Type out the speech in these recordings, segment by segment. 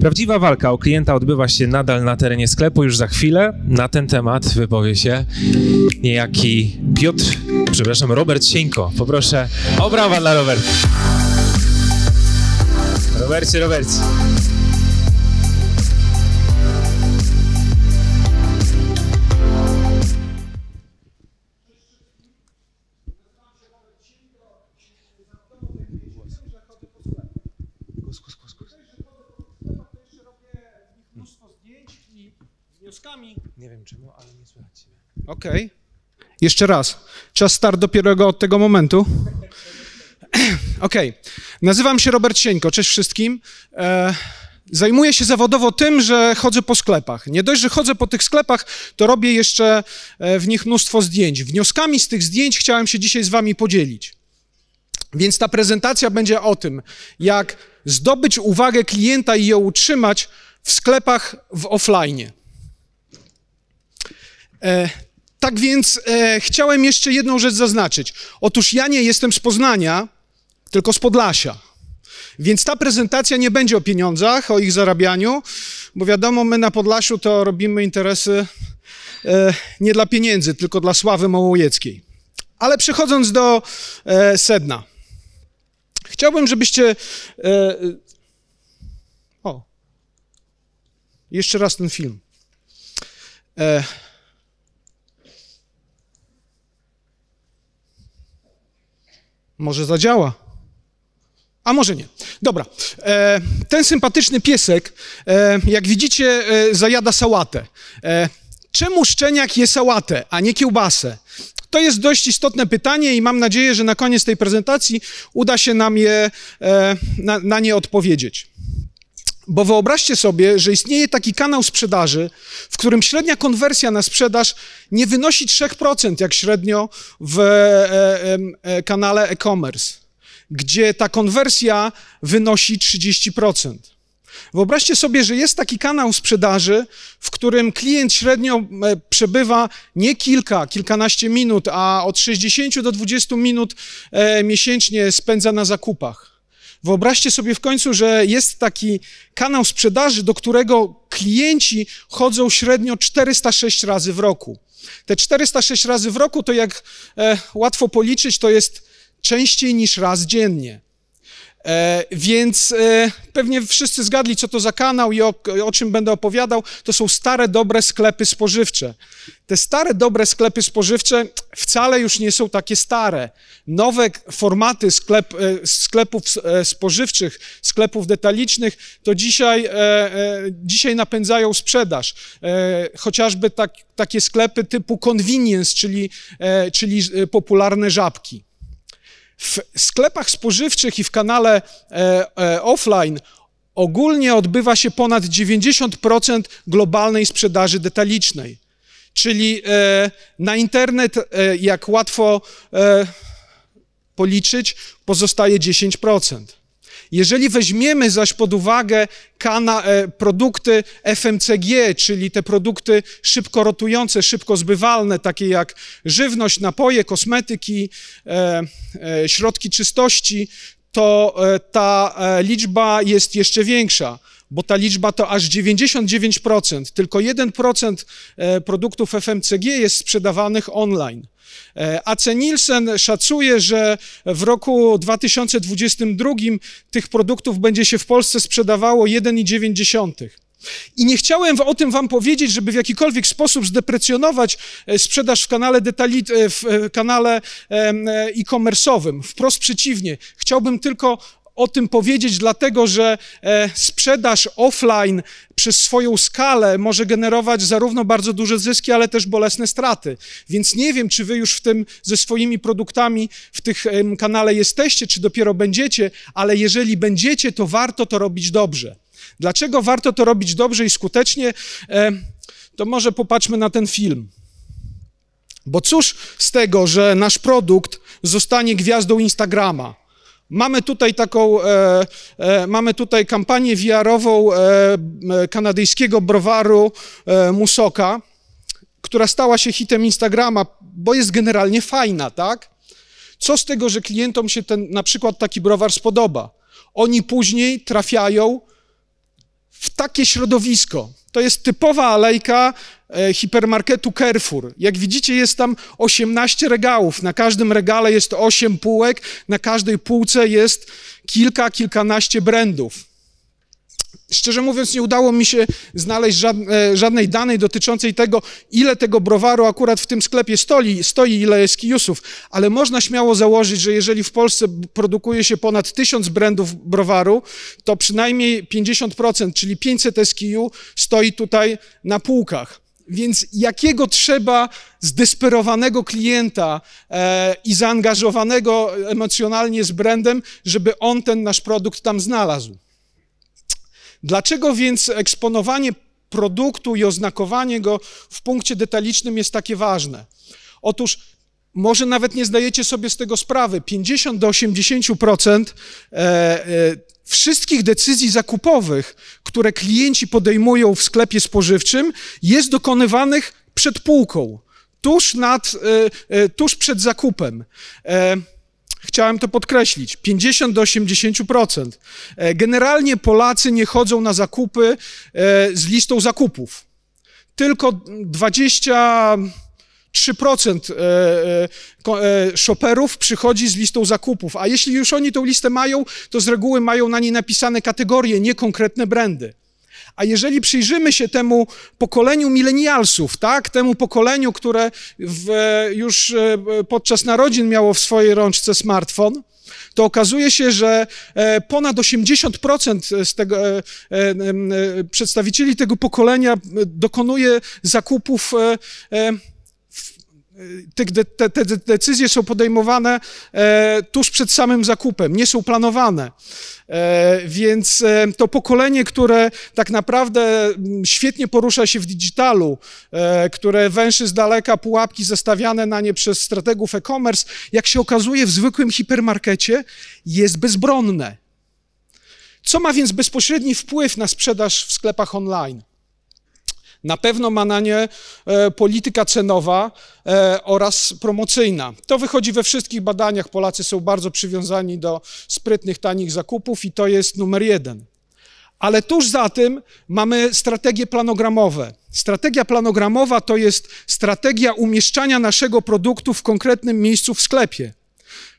Prawdziwa walka o klienta odbywa się nadal na terenie sklepu już za chwilę. Na ten temat wypowie się niejaki Piotr, przepraszam, Robert Sieńko. Poproszę o brawa dla Roberta. Robercie, Robercie. wiem czemu, ale nie słychać ciebie. Okej. Okay. Jeszcze raz. Czas start dopiero od tego momentu. Okej. Okay. Nazywam się Robert Sieńko. Cześć wszystkim. E, zajmuję się zawodowo tym, że chodzę po sklepach. Nie dość, że chodzę po tych sklepach, to robię jeszcze e, w nich mnóstwo zdjęć. Wnioskami z tych zdjęć chciałem się dzisiaj z wami podzielić. Więc ta prezentacja będzie o tym, jak zdobyć uwagę klienta i ją utrzymać w sklepach w offline. E, tak więc e, chciałem jeszcze jedną rzecz zaznaczyć. Otóż ja nie jestem z Poznania, tylko z Podlasia. Więc ta prezentacja nie będzie o pieniądzach, o ich zarabianiu, bo wiadomo, my na Podlasiu to robimy interesy e, nie dla pieniędzy, tylko dla sławy Małowieckiej. Ale przechodząc do sedna. Chciałbym, żebyście. o, jeszcze raz ten film. Może zadziała. A może nie. Dobra. E, ten sympatyczny piesek, e, jak widzicie, e, zajada sałatę. E, czemu szczeniak je sałatę, a nie kiełbasę? To jest dość istotne pytanie i mam nadzieję, że na koniec tej prezentacji uda się nam je, e, na, na nie odpowiedzieć. Bo wyobraźcie sobie, że istnieje taki kanał sprzedaży, w którym średnia konwersja na sprzedaż nie wynosi 3%, jak średnio w e, e, e, kanale e-commerce, gdzie ta konwersja wynosi 30%. Wyobraźcie sobie, że jest taki kanał sprzedaży, w którym klient średnio przebywa nie kilka, kilkanaście minut, a od 60 do 20 minut miesięcznie spędza na zakupach. Wyobraźcie sobie w końcu, że jest taki kanał sprzedaży, do którego klienci chodzą średnio 406 razy w roku. Te 406 razy w roku to jak e, łatwo policzyć, to jest częściej niż raz dziennie. E, więc e, pewnie wszyscy zgadli, co to za kanał i o, o, czym będę opowiadał. To są stare, dobre sklepy spożywcze. Te stare, dobre sklepy spożywcze wcale już nie są takie stare. Nowe formaty sklep, e, sklepów e, spożywczych, sklepów detalicznych, to dzisiaj, e, dzisiaj napędzają sprzedaż. chociażby tak, takie sklepy typu convenience, czyli, czyli popularne żabki. W sklepach spożywczych i w kanale e, e, offline ogólnie odbywa się ponad 90% globalnej sprzedaży detalicznej. Czyli e, na internet, e, jak łatwo e, policzyć, pozostaje 10%. Jeżeli weźmiemy zaś pod uwagę kana, e, produkty FMCG, czyli te produkty szybko rotujące, szybko zbywalne, takie jak żywność, napoje, kosmetyki, e, e, środki czystości, to ta liczba jest jeszcze większa bo ta liczba to aż 99%. Tylko 1% produktów FMCG jest sprzedawanych online. Ace Nielsen szacuje, że w roku 2022 tych produktów będzie się w Polsce sprzedawało 1,9. I nie chciałem o tym Wam powiedzieć, żeby w jakikolwiek sposób zdeprecjonować e, sprzedaż w kanale, detali, e, w e, kanale e-commerce'owym. Wprost przeciwnie, chciałbym tylko o tym powiedzieć, dlatego że e, sprzedaż offline przez swoją skalę może generować zarówno bardzo duże zyski, ale też bolesne straty. Więc nie wiem, czy wy już w tym ze swoimi produktami w tych kanale jesteście, czy dopiero będziecie, ale jeżeli będziecie, to warto to robić dobrze. Dlaczego warto to robić dobrze i skutecznie? E, to może popatrzmy na ten film. Bo cóż z tego, że nasz produkt zostanie gwiazdą Instagrama? Mamy tutaj taką, e, e, mamy tutaj kampanię wiarową e, e kanadyjskiego browaru e, Musoka, która stała się hitem Instagrama, bo jest generalnie fajna, tak? Co z tego, że klientom się ten, na przykład taki browar spodoba? Oni później trafiają w takie środowisko, to jest typowa alejka e, hipermarketu Carrefour. Jak widzicie, jest tam 18 regałów. Na każdym regale jest 8 półek, na każdej półce jest kilka, kilkanaście brandów. Szczerze mówiąc, nie udało mi się znaleźć e, żadnej danej dotyczącej tego, ile tego browaru akurat w tym sklepie stoi, stoi ile jest kijusów, ale można śmiało założyć, że jeżeli w Polsce produkuje się ponad 1000 brandów browaru, to przynajmniej 50%, czyli 500 SKU stoi tutaj na półkach. Więc jakiego trzeba zdesperowanego klienta e, i zaangażowanego emocjonalnie z brandem, żeby on ten nasz produkt tam znalazł? Dlaczego więc eksponowanie produktu i oznakowanie go w punkcie detalicznym jest takie ważne? Otóż może nawet nie zdajecie sobie z tego sprawy. 50 do 80% e, e, wszystkich decyzji zakupowych, które klienci podejmują w sklepie spożywczym, jest dokonywanych przed półką, tuż, nad, e, tuż przed zakupem. Chciałem to podkreślić. 50 do 80%. E, generalnie Polacy nie chodzą na zakupy e, z listą zakupów. Tylko 20 3% szoperów przychodzi z listą zakupów, a jeśli już oni tą listę mają, to z reguły mają na niej napisane kategorie, nie konkretne brandy. A jeżeli przyjrzymy się temu pokoleniu milenialsów, tak, temu pokoleniu, które w, e, już e, podczas narodzin miało w swojej rączce smartfon, to okazuje się, że e, ponad 80% z tego, przedstawicieli tego pokolenia dokonuje zakupów Y, te, te, decyzje są podejmowane e, tuż przed samym zakupem, nie są planowane. E, więc e, to pokolenie, które tak naprawdę mm, świetnie porusza się w digitalu, e, które węszy z daleka pułapki zestawiane na nie przez strategów e-commerce, jak się okazuje w zwykłym hipermarkecie, jest bezbronne. Co ma więc bezpośredni wpływ na sprzedaż w sklepach online? Na pewno ma na nie e, polityka cenowa e, oraz promocyjna. To wychodzi we wszystkich badaniach. Polacy są bardzo przywiązani do sprytnych, tanich zakupów i to jest numer jeden. Ale tuż za tym mamy strategie planogramowe. Strategia planogramowa to jest strategia umieszczania naszego produktu w konkretnym miejscu w sklepie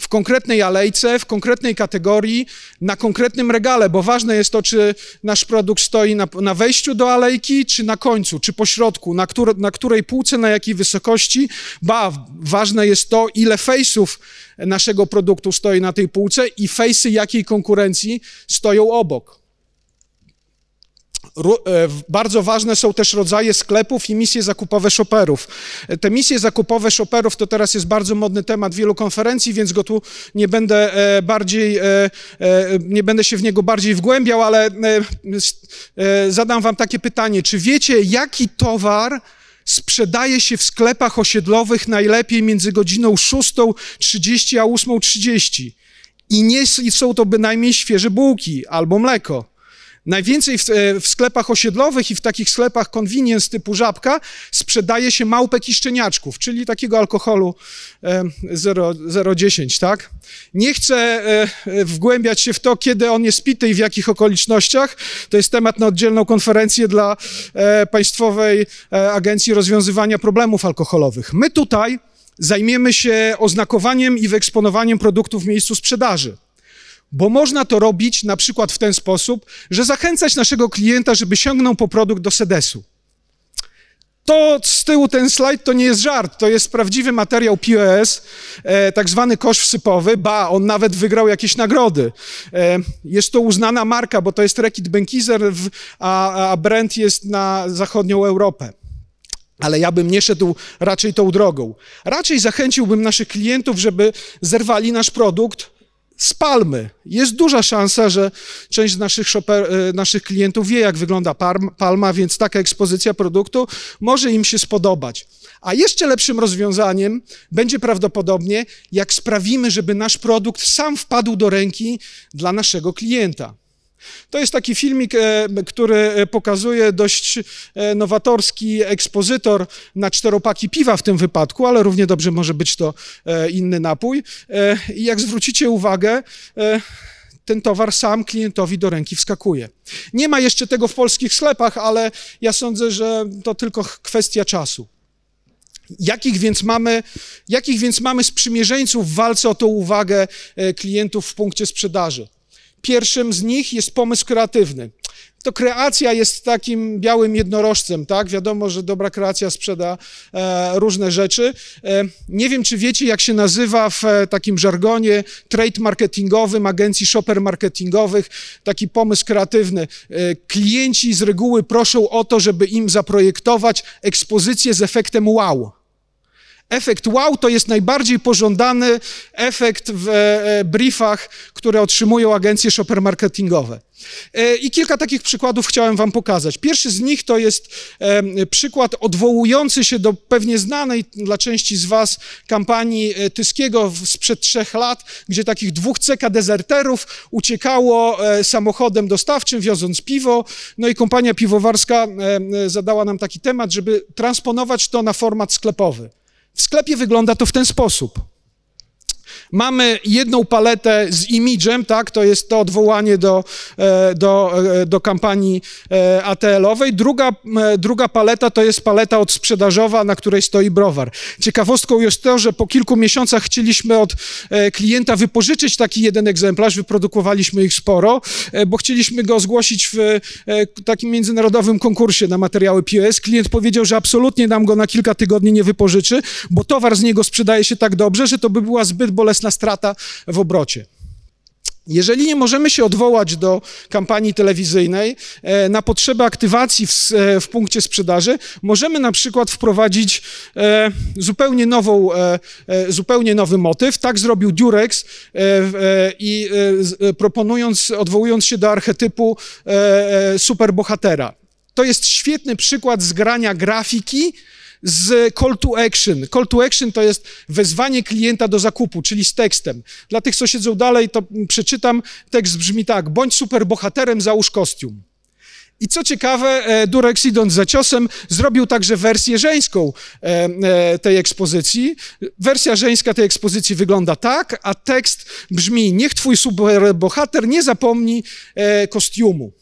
w konkretnej alejce, w konkretnej kategorii, na konkretnym regale, bo ważne jest to, czy nasz produkt stoi na, na wejściu do alejki, czy na końcu, czy po środku, na, które, na której półce, na jakiej wysokości. Ba, ważne jest to, ile fejsów naszego produktu stoi na tej półce i fejsy jakiej konkurencji stoją obok. E, bardzo ważne są też rodzaje sklepów i misje zakupowe shopperów. E, te misje zakupowe shopperów to teraz jest bardzo modny temat wielu konferencji, więc go tu nie będę e, bardziej, nie będę się w niego bardziej wgłębiał, ale zadam wam takie pytanie. Czy wiecie, jaki towar sprzedaje się w sklepach osiedlowych najlepiej między godziną 6.30 a 8.30? I nie są to bynajmniej świeże bułki albo mleko Najwięcej w, e, w, sklepach osiedlowych i w takich sklepach convenience typu żabka sprzedaje się małpek i szczeniaczków, czyli takiego alkoholu 0,10, e, tak? Nie chcę e, wgłębiać się w to, kiedy on jest pity i w jakich okolicznościach. To jest temat na oddzielną konferencję dla Państwowej Agencji Rozwiązywania Problemów Alkoholowych. My tutaj zajmiemy się oznakowaniem i wyeksponowaniem produktów w miejscu sprzedaży. Bo można to robić na przykład w ten sposób, że zachęcać naszego klienta, żeby sięgnął po produkt do sedesu. To z tyłu ten slajd to nie jest żart, to jest prawdziwy materiał POS, e, tak zwany kosz wsypowy, ba, on nawet wygrał jakieś nagrody. E, jest to uznana marka, bo to jest Rekit Benkiser, w, a, a brand jest na zachodnią Europę. Ale ja bym nie szedł raczej tą drogą. Raczej zachęciłbym naszych klientów, żeby zerwali nasz produkt, z palmy. Jest duża szansa, że część z naszych, shopper, e, naszych klientów wie, jak wygląda palma, więc taka ekspozycja produktu może im się spodobać. A jeszcze lepszym rozwiązaniem będzie prawdopodobnie, jak sprawimy, żeby nasz produkt sam wpadł do ręki dla naszego klienta. To jest taki filmik, e, który e, pokazuje dość e, nowatorski ekspozytor na czteropaki piwa w tym wypadku, ale równie dobrze może być to inny napój. I jak zwrócicie uwagę, ten towar sam klientowi do ręki wskakuje. Nie ma jeszcze tego w polskich sklepach, ale ja sądzę, że to tylko kwestia czasu. Jakich więc mamy, jakich więc mamy sprzymierzeńców w walce o tą uwagę klientów w punkcie sprzedaży? Pierwszym z nich jest pomysł kreatywny. To kreacja jest takim białym jednorożcem, tak? Wiadomo, że dobra kreacja sprzeda e, różne rzeczy. E, nie wiem, czy wiecie, jak się nazywa w e, takim żargonie trade marketingowym, agencji shopper marketingowych, taki pomysł kreatywny. E, klienci z reguły proszą o to, żeby im zaprojektować ekspozycję z efektem wow. Efekt wow to jest najbardziej pożądany efekt w e, e, briefach, które otrzymują agencje shopper marketingowe. E, I kilka takich przykładów chciałem Wam pokazać. Pierwszy z nich to jest przykład odwołujący się do pewnie znanej dla części z Was kampanii Tyskiego sprzed trzech lat, gdzie takich dwóch CK dezerterów uciekało samochodem dostawczym, wioząc piwo. No i kompania piwowarska zadała nam taki temat, żeby transponować to na format sklepowy. W sklepie wygląda to w ten sposób. Mamy jedną paletę z imidżem, tak? To jest to odwołanie do, e, do, e, do kampanii e, ATL-owej. Druga, druga paleta to jest paleta odsprzedażowa, na której stoi browar. Ciekawostką jest to, że po kilku miesiącach chcieliśmy od klienta wypożyczyć taki jeden egzemplarz, wyprodukowaliśmy ich sporo, bo chcieliśmy go zgłosić w takim międzynarodowym konkursie na materiały POS. Klient powiedział, że absolutnie nam go na kilka tygodni nie wypożyczy, bo towar z niego sprzedaje się tak dobrze, że to by była zbyt bolesna bolesna strata w obrocie. Jeżeli nie możemy się odwołać do kampanii telewizyjnej e, na potrzeby aktywacji w, e, w, punkcie sprzedaży, możemy na przykład wprowadzić e, zupełnie, nową, zupełnie nowy motyw. Tak zrobił Durex i proponując, odwołując się do archetypu superbohatera. To jest świetny przykład zgrania grafiki z call to action. Call to action to jest wezwanie klienta do zakupu, czyli z tekstem. Dla tych, co siedzą dalej, to przeczytam. Tekst brzmi tak: bądź superbohaterem, załóż kostium. I co ciekawe, e, Durex idąc za ciosem zrobił także wersję żeńską e, e, tej ekspozycji. Wersja żeńska tej ekspozycji wygląda tak, a tekst brzmi: Niech twój superbohater nie zapomni kostiumu.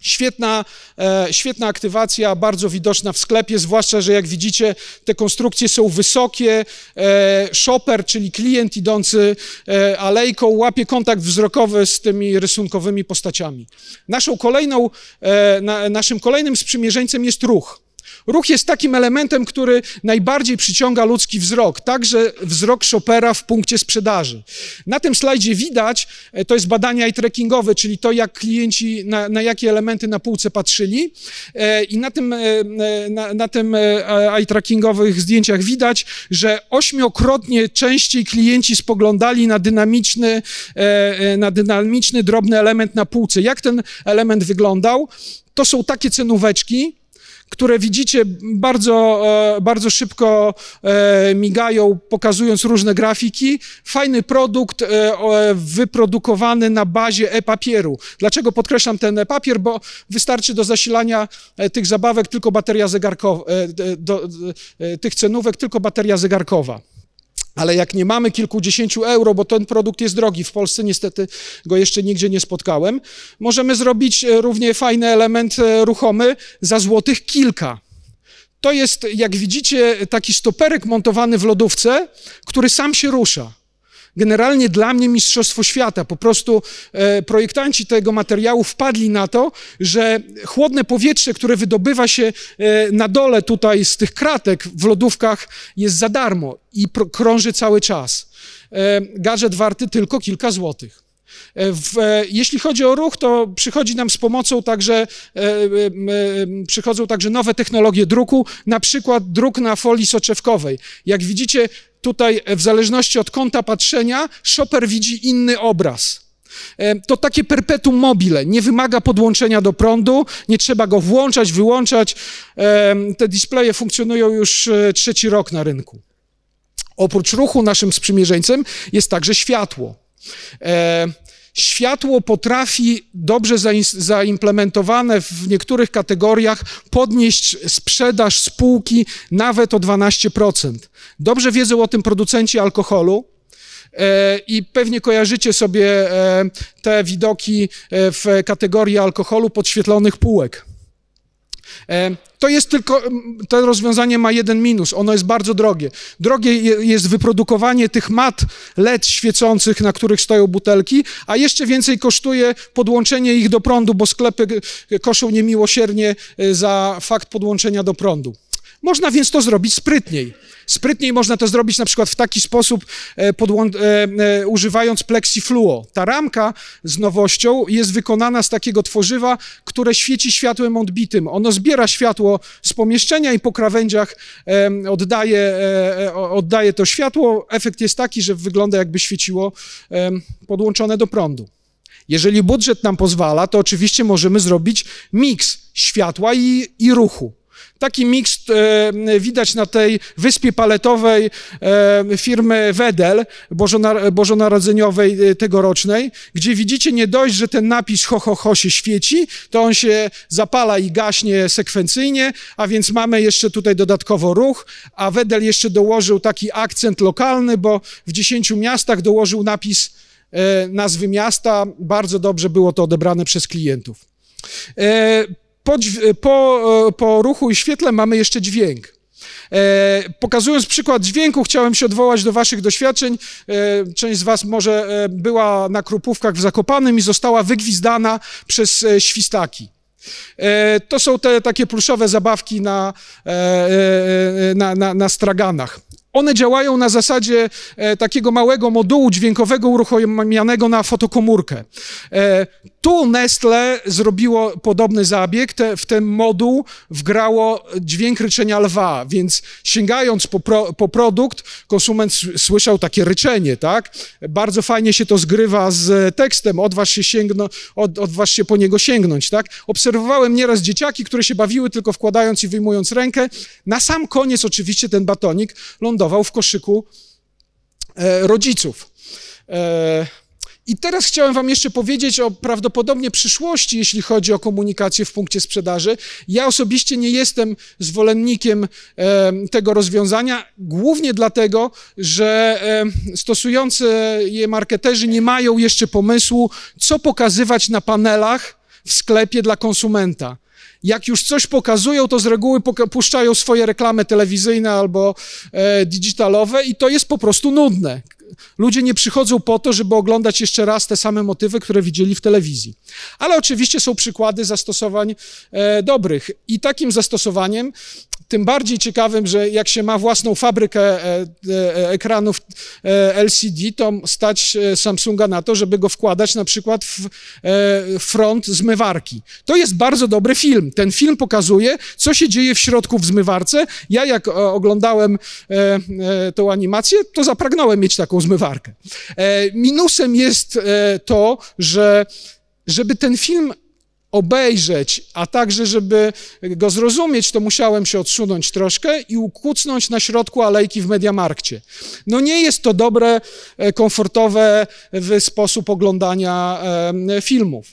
Świetna, e, świetna aktywacja, bardzo widoczna w sklepie, zwłaszcza, że jak widzicie, te konstrukcje są wysokie. E, shopper, czyli klient idący e, alejką, łapie kontakt wzrokowy z tymi rysunkowymi postaciami. Naszą kolejną, e, na, naszym kolejnym sprzymierzeńcem jest ruch. Ruch jest takim elementem, który najbardziej przyciąga ludzki wzrok, także wzrok Chopera w punkcie sprzedaży. Na tym slajdzie widać, e, to jest badania i trackingowe, czyli to, jak klienci, na, na jakie elementy na półce patrzyli. E, I na tym, e, na, na tym eye-trackingowych zdjęciach widać, że ośmiokrotnie częściej klienci spoglądali na dynamiczny, na dynamiczny drobny element na półce. Jak ten element wyglądał? To są takie cenóweczki, które widzicie bardzo, e, bardzo szybko e, migają, pokazując różne grafiki. Fajny produkt e, wyprodukowany na bazie e-papieru. Dlaczego podkreślam ten e-papier? Bo wystarczy do zasilania tych zabawek tylko bateria zegarkowa, tych cenówek tylko bateria zegarkowa. Ale jak nie mamy kilkudziesięciu euro, bo ten produkt jest drogi, w Polsce niestety go jeszcze nigdzie nie spotkałem, możemy zrobić e, równie fajny element e, ruchomy za złotych kilka. To jest, jak widzicie, taki stoperek montowany w lodówce, który sam się rusza generalnie dla mnie mistrzostwo świata. Po prostu e, projektanci tego materiału wpadli na to, że chłodne powietrze, które wydobywa się e, na dole tutaj z tych kratek w lodówkach jest za darmo i pro, krąży cały czas. E, gadżet warty tylko kilka złotych. E, w, e, jeśli chodzi o ruch, to przychodzi nam z pomocą także, e, e, e, przychodzą także nowe technologie druku, na przykład druk na folii soczewkowej. Jak widzicie, tutaj e, w zależności od kąta patrzenia shopper widzi inny obraz. E, to takie perpetuum mobile, nie wymaga podłączenia do prądu, nie trzeba go włączać, wyłączać. E, te displeje funkcjonują już trzeci rok na rynku. Oprócz ruchu naszym sprzymierzeńcem jest także światło. Światło potrafi, dobrze zaimplementowane w niektórych kategoriach, podnieść sprzedaż spółki nawet o 12%. Dobrze wiedzą o tym producenci alkoholu. E, I pewnie kojarzycie sobie e, te widoki e, w kategorii alkoholu podświetlonych półek. E, to jest tylko, to rozwiązanie ma jeden minus, ono jest bardzo drogie. Drogie jest wyprodukowanie tych mat LED świecących, na których stoją butelki, a jeszcze więcej kosztuje podłączenie ich do prądu, bo sklepy e, koszą niemiłosiernie e, za fakt podłączenia do prądu. Można więc to zrobić sprytniej. Sprytniej można to zrobić na przykład w taki sposób, e, podłą- e, e, używając plexifluo. Ta ramka z nowością jest wykonana z takiego tworzywa, które świeci światłem odbitym. Ono zbiera światło z pomieszczenia i po krawędziach e, oddaje, oddaje to światło. Efekt jest taki, że wygląda jakby świeciło podłączone do prądu. Jeżeli budżet nam pozwala, to oczywiście możemy zrobić miks światła i, i ruchu. Taki miks e, widać na tej wyspie paletowej e, firmy Wedel, bożona, bożonarodzeniowej e, tegorocznej, gdzie widzicie nie dość, że ten napis ho, ho, ho się świeci, to on się zapala i gaśnie sekwencyjnie, a więc mamy jeszcze tutaj dodatkowo ruch, a Wedel jeszcze dołożył taki akcent lokalny, bo w dziesięciu miastach dołożył napis e, nazwy miasta. Bardzo dobrze było to odebrane przez klientów. E, po, e, po, e, po ruchu i świetle mamy jeszcze dźwięk. E, pokazując przykład dźwięku, chciałem się odwołać do Waszych doświadczeń. część z Was może była na krupówkach w Zakopanym i została wygwizdana przez świstaki. To są te takie pluszowe zabawki na, na, na, na straganach. One działają na zasadzie e, takiego małego modułu dźwiękowego uruchomionego na fotokomórkę. E, tu Nestle zrobiło podobny zabieg. Te, w ten moduł wgrało dźwięk ryczenia lwa, więc sięgając po, pro, po produkt, konsument słyszał takie ryczenie, tak? Bardzo fajnie się to zgrywa z tekstem, odważ się, sięgno, od, odważ się po niego sięgnąć, tak? Obserwowałem nieraz dzieciaki, które się bawiły tylko wkładając i wyjmując rękę. Na sam koniec oczywiście ten batonik lądował wylądował w koszyku e, rodziców. E, I teraz chciałem Wam jeszcze powiedzieć o prawdopodobnie przyszłości, jeśli chodzi o komunikację w punkcie sprzedaży. Ja osobiście nie jestem zwolennikiem e, tego rozwiązania, głównie dlatego, że stosujący je marketerzy nie mają jeszcze pomysłu, co pokazywać na panelach w sklepie dla konsumenta. Jak już coś pokazują, to z reguły puszczają swoje reklamy telewizyjne albo e, digitalowe i to jest po prostu nudne. Ludzie nie przychodzą po to, żeby oglądać jeszcze raz te same motywy, które widzieli w telewizji. Ale oczywiście są przykłady zastosowań e, dobrych. I takim zastosowaniem tym bardziej ciekawym, że jak się ma własną fabrykę e, e, e, ekranów LCD, to stać Samsunga na to, żeby go wkładać na przykład w front zmywarki. To jest bardzo dobry film. Ten film pokazuje, co się dzieje w środku w zmywarce. Ja jak oglądałem tą animację, to zapragnąłem mieć taką zmywarkę. Minusem jest to, że żeby ten film obejrzeć, a także, żeby go zrozumieć, to musiałem się odsunąć troszkę i ukucnąć na środku alejki w Mediamarkcie. No nie jest to dobre, e, komfortowe w sposób oglądania e, filmów.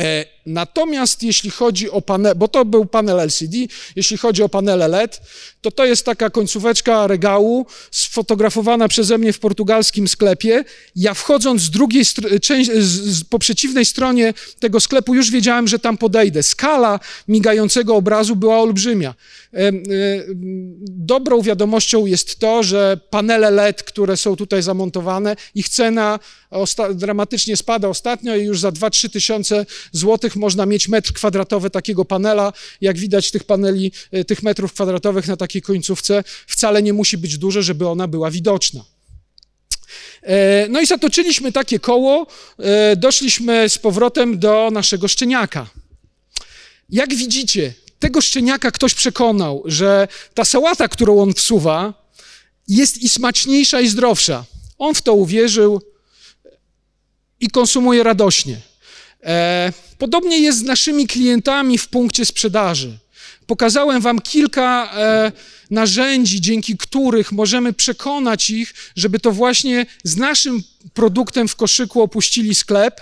E, Natomiast jeśli chodzi o panel, bo to był panel LCD, jeśli chodzi o panele LED, to to jest taka końcóweczka regału sfotografowana przeze mnie w portugalskim sklepie. Ja wchodząc z drugiej z, po przeciwnej stronie tego sklepu już wiedziałem, że tam podejdę. Skala migającego obrazu była olbrzymia. E, dobrą wiadomością jest to, że panele LED, które są tutaj zamontowane, ich cena dramatycznie spada ostatnio i już za 2-3 tysiące złotych można mieć metr kwadratowy takiego panela. Jak widać, tych paneli, e, tych metrów kwadratowych na takiej końcówce wcale nie musi być duże, żeby ona była widoczna. E, no i zatoczyliśmy takie koło, e, doszliśmy z powrotem do naszego szczeniaka. Jak widzicie, tego szczeniaka ktoś przekonał, że ta sałata, którą on wsuwa, jest i smaczniejsza, i zdrowsza. On w to uwierzył i konsumuje radośnie. E, podobnie jest z naszymi klientami w punkcie sprzedaży. Pokazałem Wam kilka e, narzędzi, dzięki których możemy przekonać ich, żeby to właśnie z naszym produktem w koszyku opuścili sklep.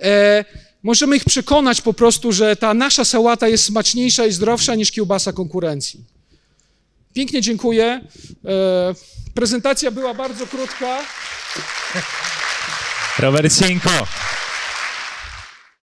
E, możemy ich przekonać po prostu, że ta nasza sałata jest smaczniejsza i zdrowsza niż kiełbasa konkurencji. Pięknie dziękuję. E, prezentacja była bardzo krótka. Robert Cienko.